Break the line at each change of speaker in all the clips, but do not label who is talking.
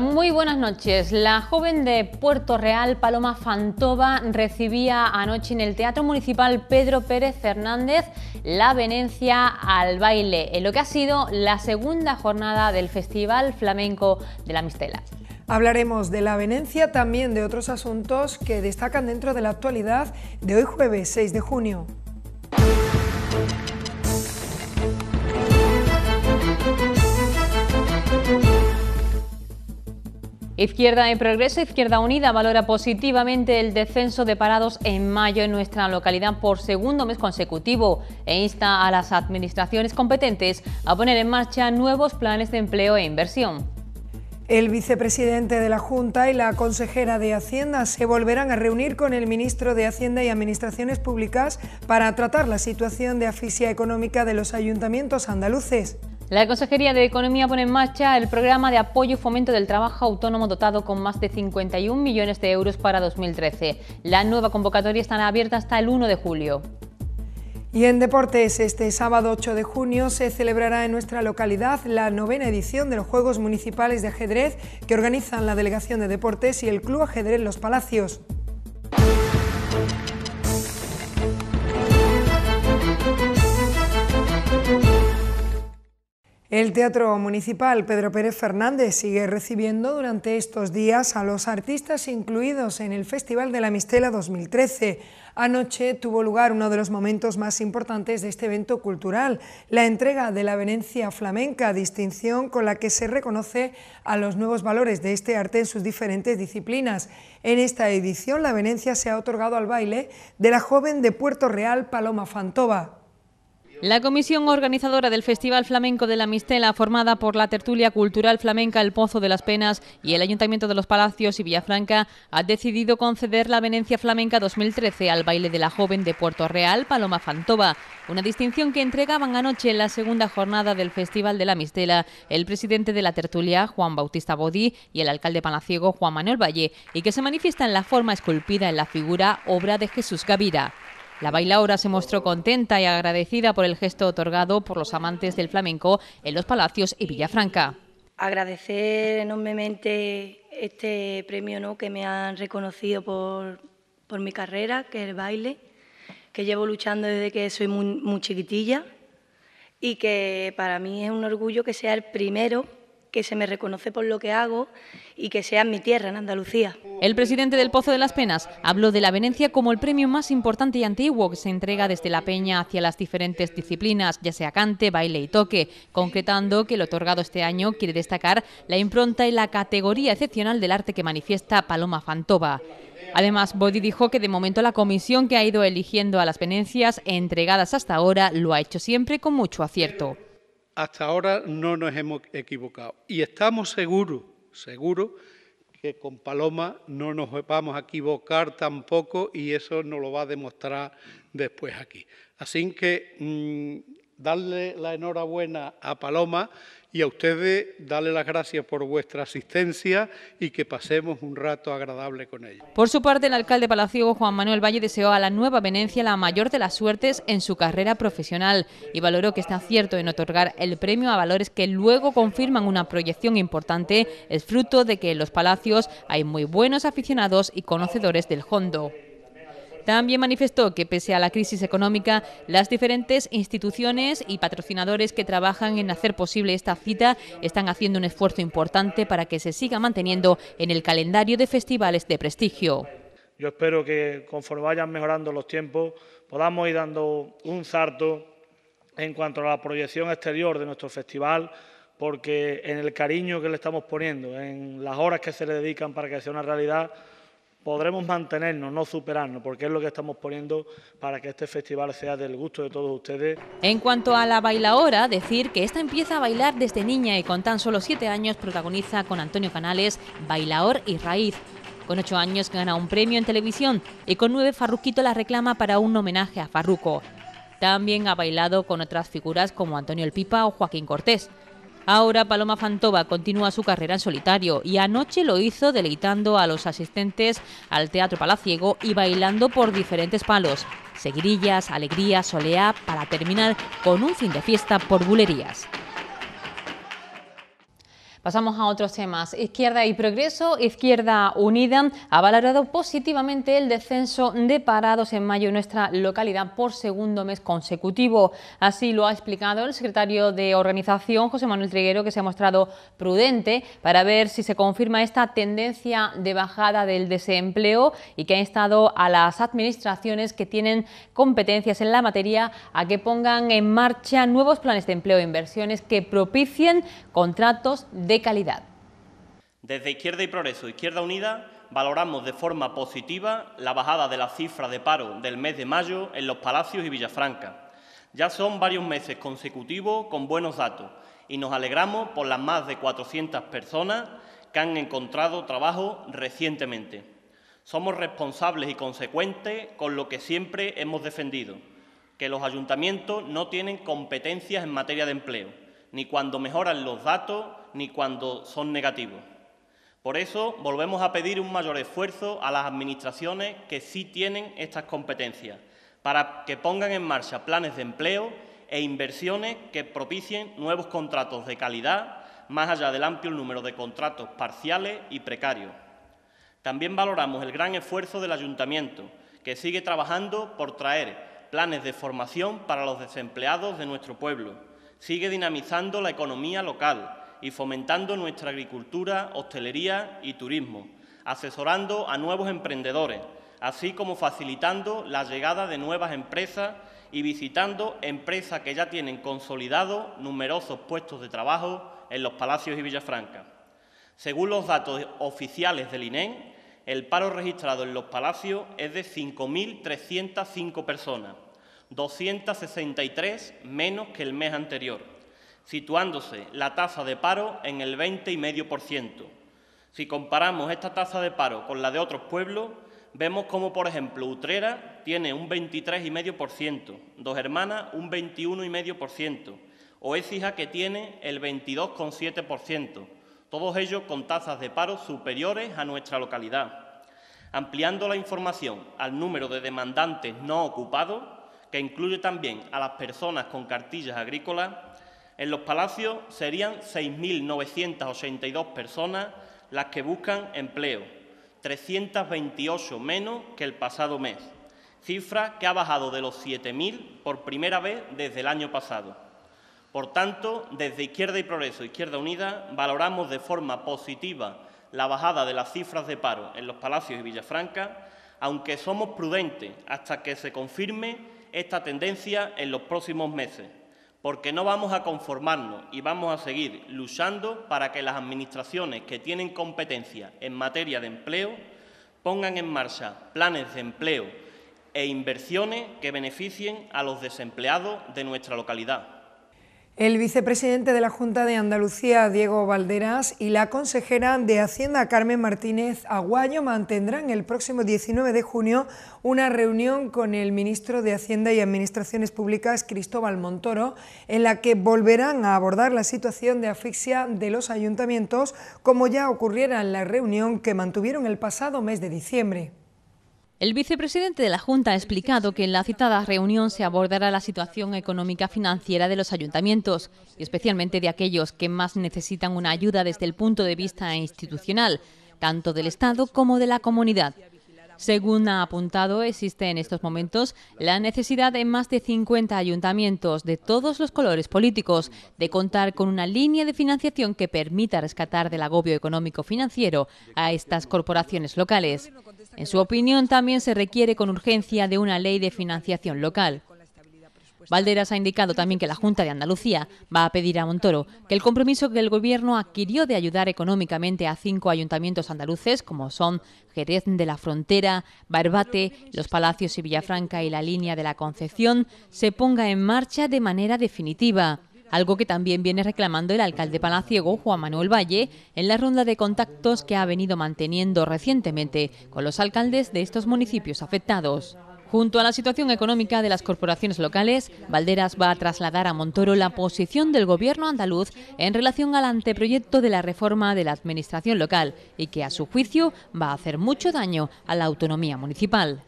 muy buenas noches. La joven de Puerto Real, Paloma Fantova, recibía anoche en el Teatro Municipal Pedro Pérez Fernández la venencia al baile, en lo que ha sido la segunda jornada del Festival Flamenco de la Mistela.
Hablaremos de la venencia, también de otros asuntos que destacan dentro de la actualidad de hoy jueves 6 de junio.
Izquierda en Progreso, Izquierda Unida valora positivamente el descenso de parados en mayo en nuestra localidad por segundo mes consecutivo e insta a las administraciones competentes a poner en marcha nuevos planes de empleo e inversión.
El vicepresidente de la Junta y la consejera de Hacienda se volverán a reunir con el ministro de Hacienda y Administraciones Públicas para tratar la situación de asfixia económica de los ayuntamientos andaluces.
La Consejería de Economía pone en marcha el programa de apoyo y fomento del trabajo autónomo dotado con más de 51 millones de euros para 2013. La nueva convocatoria estará abierta hasta el 1 de julio.
Y en deportes, este sábado 8 de junio se celebrará en nuestra localidad la novena edición de los Juegos Municipales de Ajedrez que organizan la Delegación de Deportes y el Club Ajedrez Los Palacios. El Teatro Municipal Pedro Pérez Fernández sigue recibiendo durante estos días a los artistas incluidos en el Festival de la Mistela 2013. Anoche tuvo lugar uno de los momentos más importantes de este evento cultural, la entrega de la Venencia Flamenca, distinción con la que se reconoce a los nuevos valores de este arte en sus diferentes disciplinas. En esta edición la Venencia se ha otorgado al baile de la joven de Puerto Real Paloma Fantova.
La comisión organizadora del Festival Flamenco de la Mistela, formada por la tertulia cultural flamenca El Pozo de las Penas y el Ayuntamiento de los Palacios y Villafranca, ha decidido conceder la Venencia Flamenca 2013 al baile de la joven de Puerto Real, Paloma Fantova, una distinción que entregaban anoche en la segunda jornada del Festival de la Mistela el presidente de la tertulia, Juan Bautista Bodí, y el alcalde palaciego, Juan Manuel Valle, y que se manifiesta en la forma esculpida en la figura obra de Jesús Gavira. La bailaora se mostró contenta y agradecida por el gesto otorgado por los amantes del flamenco en los Palacios y Villafranca.
Agradecer enormemente este premio que me han reconocido por, mi carrera, que es el baile, que llevo luchando desde que soy muy chiquitilla y que para mí es un orgullo que sea el primero que se me reconoce por lo que hago y que sea mi tierra, en Andalucía. El
presidente del Pozo de las Penas habló de la venencia como el premio más importante y antiguo que se entrega desde la peña hacia las diferentes disciplinas, ya sea cante, baile y toque, concretando que el otorgado este año quiere destacar la impronta y la categoría excepcional del arte que manifiesta Paloma Fantova. Además, Bodi dijo que de momento la comisión que ha ido eligiendo a las venencias entregadas hasta ahora lo ha hecho siempre con mucho acierto
hasta ahora no nos hemos equivocado. Y estamos seguros, seguros, que con Paloma no nos vamos a equivocar tampoco y eso nos lo va a demostrar después aquí. Así que mm, darle la enhorabuena a Paloma y a ustedes dale las gracias por vuestra asistencia y que pasemos un rato agradable con ella
Por su parte, el alcalde palacio, Juan Manuel Valle deseó a la nueva Venecia la mayor de las suertes en su carrera profesional y valoró que está cierto en otorgar el premio a valores que luego confirman una proyección importante, es fruto de que en los palacios hay muy buenos aficionados y conocedores del hondo. También manifestó que pese a la crisis económica, las diferentes instituciones y patrocinadores que trabajan en hacer posible esta cita están haciendo un esfuerzo importante para que se siga manteniendo en el calendario de festivales de prestigio.
Yo espero que conforme vayan mejorando los tiempos podamos ir dando un zarto en cuanto a la proyección exterior de nuestro festival, porque en el cariño que le estamos poniendo, en las horas que se le dedican para que sea una realidad, podremos mantenernos, no superarnos, porque es lo que estamos poniendo para que este festival sea
del gusto de todos ustedes. En cuanto a la bailaora, decir que esta empieza a bailar desde niña y con tan solo siete años protagoniza con Antonio Canales Bailaor y Raíz. Con ocho años gana un premio en televisión y con nueve Farruquito la reclama para un homenaje a Farruco. También ha bailado con otras figuras como Antonio El Pipa o Joaquín Cortés. Ahora Paloma Fantova continúa su carrera en solitario y anoche lo hizo deleitando a los asistentes al Teatro Palaciego y bailando por diferentes palos. Seguirillas, alegría, soleá, para terminar con un fin de fiesta por bulerías. Pasamos a otros temas. Izquierda y Progreso, Izquierda Unida, ha valorado positivamente el descenso de parados en mayo en nuestra localidad por segundo mes consecutivo. Así lo ha explicado el secretario de Organización, José Manuel Triguero, que se ha mostrado prudente para ver si se confirma esta tendencia de bajada del desempleo y que ha instado a las administraciones que tienen competencias en la materia a que pongan en marcha nuevos planes de empleo e inversiones que propicien contratos de calidad.
Desde Izquierda y Progreso, Izquierda Unida, valoramos de forma positiva la bajada de la cifra de paro del mes de mayo en los Palacios y Villafranca. Ya son varios meses consecutivos con buenos datos y nos alegramos por las más de 400 personas que han encontrado trabajo recientemente. Somos responsables y consecuentes con lo que siempre hemos defendido, que los ayuntamientos no tienen competencias en materia de empleo ni cuando mejoran los datos, ni cuando son negativos. Por eso volvemos a pedir un mayor esfuerzo a las administraciones que sí tienen estas competencias, para que pongan en marcha planes de empleo e inversiones que propicien nuevos contratos de calidad, más allá del amplio número de contratos parciales y precarios. También valoramos el gran esfuerzo del Ayuntamiento, que sigue trabajando por traer planes de formación para los desempleados de nuestro pueblo, sigue dinamizando la economía local y fomentando nuestra agricultura, hostelería y turismo, asesorando a nuevos emprendedores, así como facilitando la llegada de nuevas empresas y visitando empresas que ya tienen consolidado numerosos puestos de trabajo en los palacios y Villafranca. Según los datos oficiales del INEN, e el paro registrado en los palacios es de 5.305 personas 263 menos que el mes anterior, situándose la tasa de paro en el 20,5%. Si comparamos esta tasa de paro con la de otros pueblos, vemos como, por ejemplo, Utrera tiene un 23,5%, Dos Hermanas un 21,5%, o Écija que tiene el 22,7%, todos ellos con tasas de paro superiores a nuestra localidad. Ampliando la información al número de demandantes no ocupados, incluye también a las personas con cartillas agrícolas, en los palacios serían 6.982 personas las que buscan empleo, 328 menos que el pasado mes, cifra que ha bajado de los 7.000 por primera vez desde el año pasado. Por tanto, desde Izquierda y Progreso, Izquierda Unida, valoramos de forma positiva la bajada de las cifras de paro en los palacios y Villafranca, aunque somos prudentes hasta que se confirme esta tendencia en los próximos meses, porque no vamos a conformarnos y vamos a seguir luchando para que las administraciones que tienen competencia en materia de empleo pongan en marcha planes de empleo e inversiones que beneficien a los desempleados de nuestra localidad.
El vicepresidente de la Junta de Andalucía, Diego Valderas, y la consejera de Hacienda, Carmen Martínez Aguayo, mantendrán el próximo 19 de junio una reunión con el ministro de Hacienda y Administraciones Públicas, Cristóbal Montoro, en la que volverán a abordar la situación de asfixia de los ayuntamientos, como ya ocurriera en la reunión que mantuvieron el pasado mes de diciembre.
El vicepresidente de la Junta ha explicado que en la citada reunión se abordará la situación económica financiera de los ayuntamientos, y especialmente de aquellos que más necesitan una ayuda desde el punto de vista institucional, tanto del Estado como de la comunidad. Según ha apuntado, existe en estos momentos la necesidad en más de 50 ayuntamientos de todos los colores políticos de contar con una línea de financiación que permita rescatar del agobio económico financiero a estas corporaciones locales. En su opinión, también se requiere con urgencia de una ley de financiación local. Valderas ha indicado también que la Junta de Andalucía va a pedir a Montoro que el compromiso que el Gobierno adquirió de ayudar económicamente a cinco ayuntamientos andaluces, como son Jerez de la Frontera, Barbate, Los Palacios y Villafranca y la línea de la Concepción, se ponga en marcha de manera definitiva algo que también viene reclamando el alcalde palaciego Juan Manuel Valle en la ronda de contactos que ha venido manteniendo recientemente con los alcaldes de estos municipios afectados. Junto a la situación económica de las corporaciones locales, Valderas va a trasladar a Montoro la posición del Gobierno andaluz en relación al anteproyecto de la reforma de la Administración local y que, a su juicio, va a hacer mucho daño a la autonomía municipal.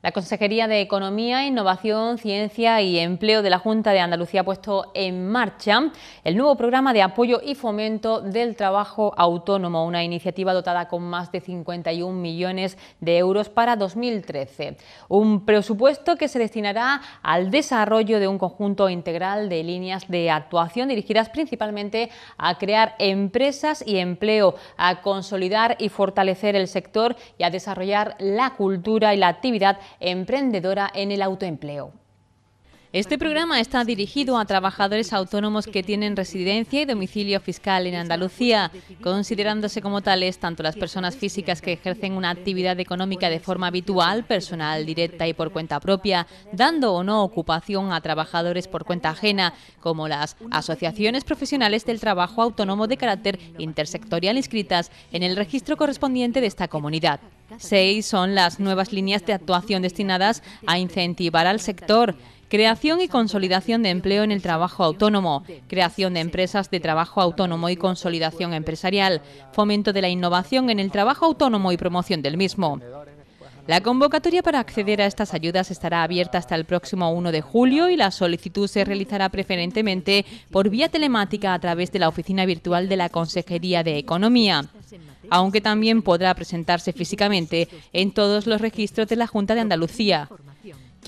La Consejería de Economía, Innovación, Ciencia y Empleo de la Junta de Andalucía ha puesto en marcha el nuevo programa de apoyo y fomento del trabajo autónomo, una iniciativa dotada con más de 51 millones de euros para 2013. Un presupuesto que se destinará al desarrollo de un conjunto integral de líneas de actuación dirigidas principalmente a crear empresas y empleo, a consolidar y fortalecer el sector y a desarrollar la cultura y la actividad emprendedora en el autoempleo. Este programa está dirigido a trabajadores autónomos que tienen residencia y domicilio fiscal en Andalucía, considerándose como tales tanto las personas físicas que ejercen una actividad económica de forma habitual, personal, directa y por cuenta propia, dando o no ocupación a trabajadores por cuenta ajena, como las asociaciones profesionales del trabajo autónomo de carácter intersectorial inscritas en el registro correspondiente de esta comunidad. Seis son las nuevas líneas de actuación destinadas a incentivar al sector Creación y consolidación de empleo en el trabajo autónomo, creación de empresas de trabajo autónomo y consolidación empresarial, fomento de la innovación en el trabajo autónomo y promoción del mismo. La convocatoria para acceder a estas ayudas estará abierta hasta el próximo 1 de julio y la solicitud se realizará preferentemente por vía telemática a través de la oficina virtual de la Consejería de Economía, aunque también podrá presentarse físicamente en todos los registros de la Junta de Andalucía.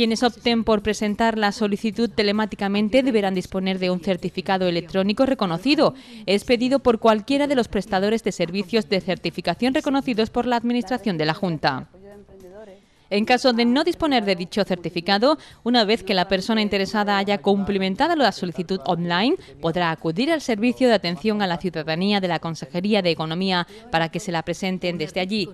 Quienes opten por presentar la solicitud telemáticamente deberán disponer de un certificado electrónico reconocido, Es pedido por cualquiera de los prestadores de servicios de certificación reconocidos por la Administración de la Junta. En caso de no disponer de dicho certificado, una vez que la persona interesada haya cumplimentado la solicitud online, podrá acudir al servicio de atención a la ciudadanía de la Consejería de Economía para que se la presenten desde allí.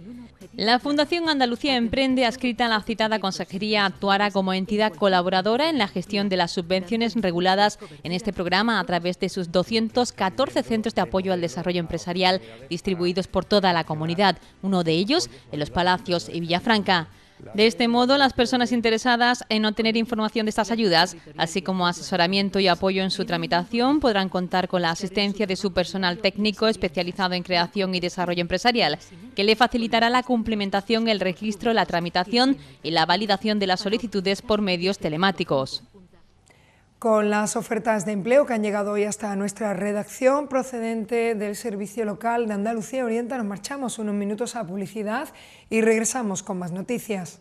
La Fundación Andalucía Emprende, adscrita a la citada consejería, actuará como entidad colaboradora en la gestión de las subvenciones reguladas en este programa a través de sus 214 centros de apoyo al desarrollo empresarial distribuidos por toda la comunidad, uno de ellos en los Palacios y Villafranca. De este modo, las personas interesadas en obtener información de estas ayudas, así como asesoramiento y apoyo en su tramitación, podrán contar con la asistencia de su personal técnico especializado en creación y desarrollo empresarial, que le facilitará la cumplimentación, el registro, la tramitación y la validación de las solicitudes por medios telemáticos
con las ofertas de empleo que han llegado hoy hasta nuestra redacción procedente del Servicio Local de Andalucía Orienta. Nos marchamos unos minutos a publicidad y regresamos con más noticias.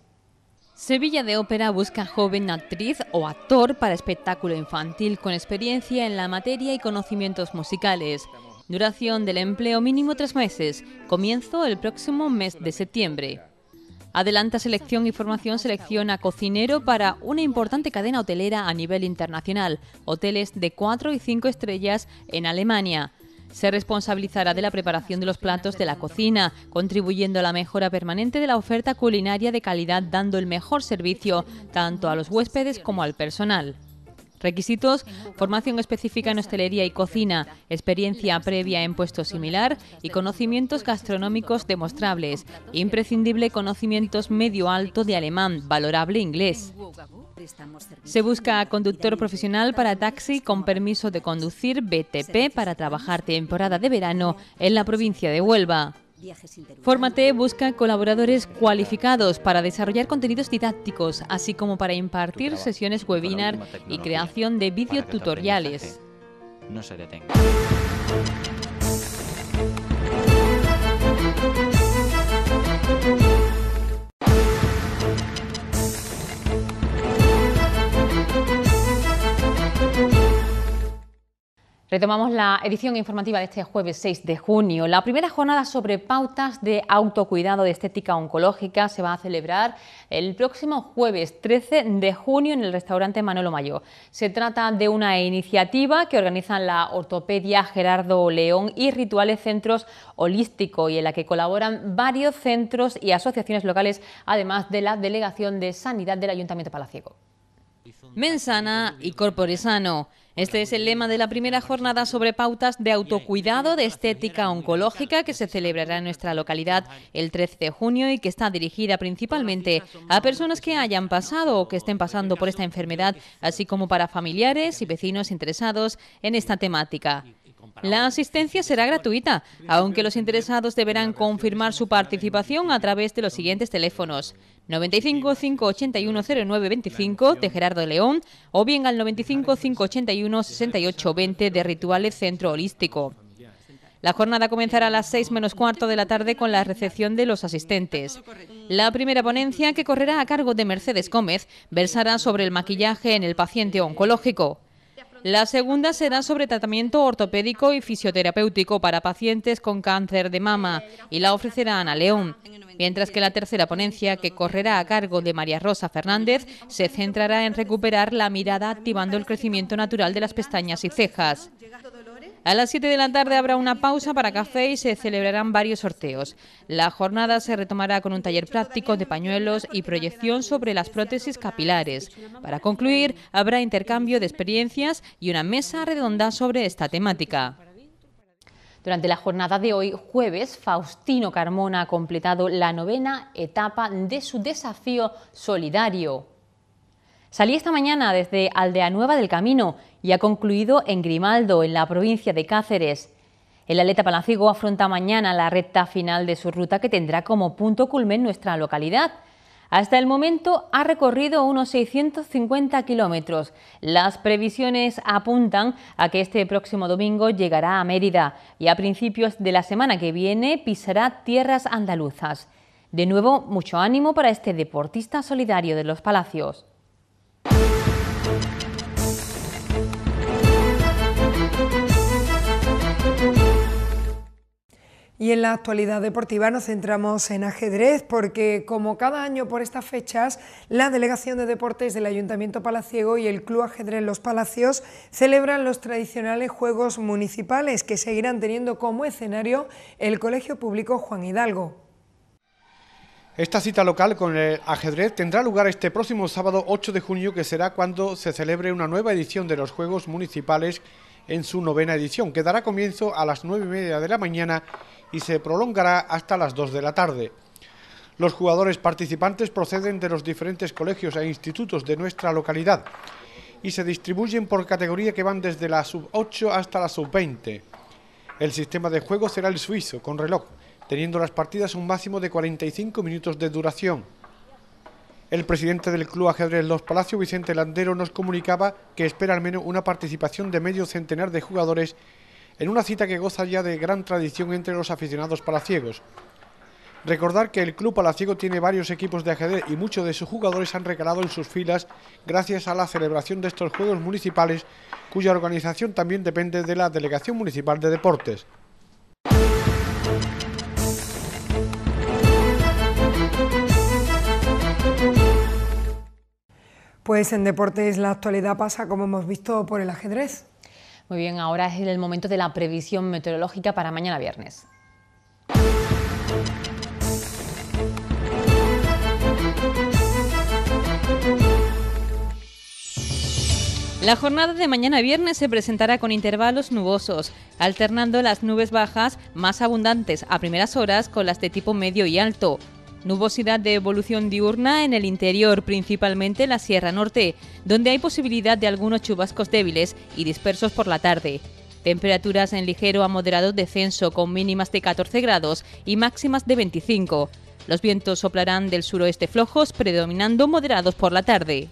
Sevilla de Ópera busca joven actriz o actor para espectáculo infantil con experiencia en la materia y conocimientos musicales. Duración del empleo mínimo tres meses. Comienzo el próximo mes de septiembre. Adelanta Selección y Formación selecciona cocinero para una importante cadena hotelera a nivel internacional, hoteles de 4 y 5 estrellas en Alemania. Se responsabilizará de la preparación de los platos de la cocina, contribuyendo a la mejora permanente de la oferta culinaria de calidad, dando el mejor servicio tanto a los huéspedes como al personal. Requisitos, formación específica en hostelería y cocina, experiencia previa en puesto similar y conocimientos gastronómicos demostrables. Imprescindible conocimientos medio-alto de alemán, valorable inglés. Se busca conductor profesional para taxi con permiso de conducir BTP para trabajar temporada de verano en la provincia de Huelva. Fórmate busca colaboradores cualificados para desarrollar contenidos didácticos, así como para impartir sesiones webinar y creación de videotutoriales. No Retomamos la edición informativa de este jueves 6 de junio. La primera jornada sobre pautas de autocuidado de estética oncológica se va a celebrar el próximo jueves 13 de junio en el restaurante Manolo Mayo. Se trata de una iniciativa que organizan la Ortopedia Gerardo León y Rituales Centros Holístico y en la que colaboran varios centros y asociaciones locales, además de la Delegación de Sanidad del Ayuntamiento Palaciego. Mensana y Sano. Este es el lema de la primera jornada sobre pautas de autocuidado de estética oncológica que se celebrará en nuestra localidad el 13 de junio y que está dirigida principalmente a personas que hayan pasado o que estén pasando por esta enfermedad, así como para familiares y vecinos interesados en esta temática. La asistencia será gratuita, aunque los interesados deberán confirmar su participación a través de los siguientes teléfonos. 95 581 0925 de Gerardo León o bien al 95 581 6820 de Rituales Centro Holístico. La jornada comenzará a las 6 menos cuarto de la tarde con la recepción de los asistentes. La primera ponencia, que correrá a cargo de Mercedes Gómez, versará sobre el maquillaje en el paciente oncológico. La segunda será sobre tratamiento ortopédico y fisioterapéutico para pacientes con cáncer de mama y la ofrecerá Ana León. Mientras que la tercera ponencia, que correrá a cargo de María Rosa Fernández, se centrará en recuperar la mirada activando el crecimiento natural de las pestañas y cejas. A las 7 de la tarde habrá una pausa para café y se celebrarán varios sorteos. La jornada se retomará con un taller práctico de pañuelos y proyección sobre las prótesis capilares. Para concluir, habrá intercambio de experiencias y una mesa redonda sobre esta temática. Durante la jornada de hoy, jueves, Faustino Carmona ha completado la novena etapa de su desafío solidario, Salí esta mañana desde Aldea Nueva del Camino y ha concluido en Grimaldo, en la provincia de Cáceres. El Atleta palaciego afronta mañana la recta final de su ruta que tendrá como punto culmen nuestra localidad. Hasta el momento ha recorrido unos 650 kilómetros. Las previsiones apuntan a que este próximo domingo llegará a Mérida y a principios de la semana que viene pisará tierras andaluzas. De nuevo, mucho ánimo para este deportista solidario de los Palacios.
Y en la actualidad deportiva nos centramos en ajedrez porque, como cada año por estas fechas, la Delegación de Deportes del Ayuntamiento Palaciego y el Club Ajedrez Los Palacios celebran los tradicionales Juegos Municipales que seguirán teniendo como escenario el Colegio Público Juan Hidalgo.
Esta cita local con el ajedrez tendrá lugar este próximo sábado 8 de junio, que será cuando se celebre una nueva edición de los Juegos Municipales en su novena edición, que dará comienzo a las 9 y media de la mañana y se prolongará hasta las 2 de la tarde. Los jugadores participantes proceden de los diferentes colegios e institutos de nuestra localidad y se distribuyen por categoría que van desde la sub-8 hasta la sub-20. El sistema de juego será el suizo, con reloj, teniendo las partidas un máximo de 45 minutos de duración. El presidente del Club Ajedrez Los Palacios, Vicente Landero, nos comunicaba que espera al menos una participación de medio centenar de jugadores en una cita que goza ya de gran tradición entre los aficionados palaciegos. Recordar que el Club Palaciego tiene varios equipos de ajedrez y muchos de sus jugadores han recalado en sus filas gracias a la celebración de estos Juegos Municipales, cuya organización también depende de la Delegación Municipal de
Deportes. Pues en deportes la actualidad pasa, como hemos visto, por el ajedrez. Muy bien, ahora es el momento de la previsión
meteorológica para mañana viernes. La jornada de mañana viernes se presentará con intervalos nubosos, alternando las nubes bajas más abundantes a primeras horas con las de tipo medio y alto, Nubosidad de evolución diurna en el interior, principalmente la Sierra Norte, donde hay posibilidad de algunos chubascos débiles y dispersos por la tarde. Temperaturas en ligero a moderado descenso con mínimas de 14 grados y máximas de 25. Los vientos soplarán del suroeste flojos, predominando moderados por la tarde.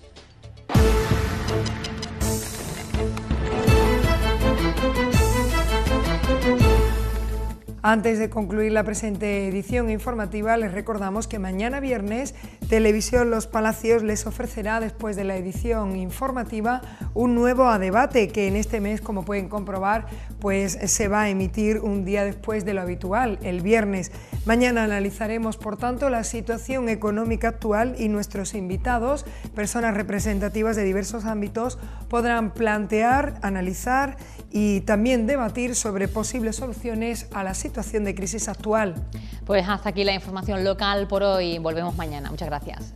Antes de concluir la presente edición informativa, les recordamos que mañana viernes Televisión Los Palacios les ofrecerá, después de la edición informativa, un nuevo debate que en este mes, como pueden comprobar, pues se va a emitir un día después de lo habitual, el viernes. Mañana analizaremos, por tanto, la situación económica actual y nuestros invitados, personas representativas de diversos ámbitos, podrán plantear, analizar y también debatir sobre posibles soluciones a la situación situación de crisis actual. Pues hasta aquí la información local por
hoy. Volvemos mañana. Muchas gracias.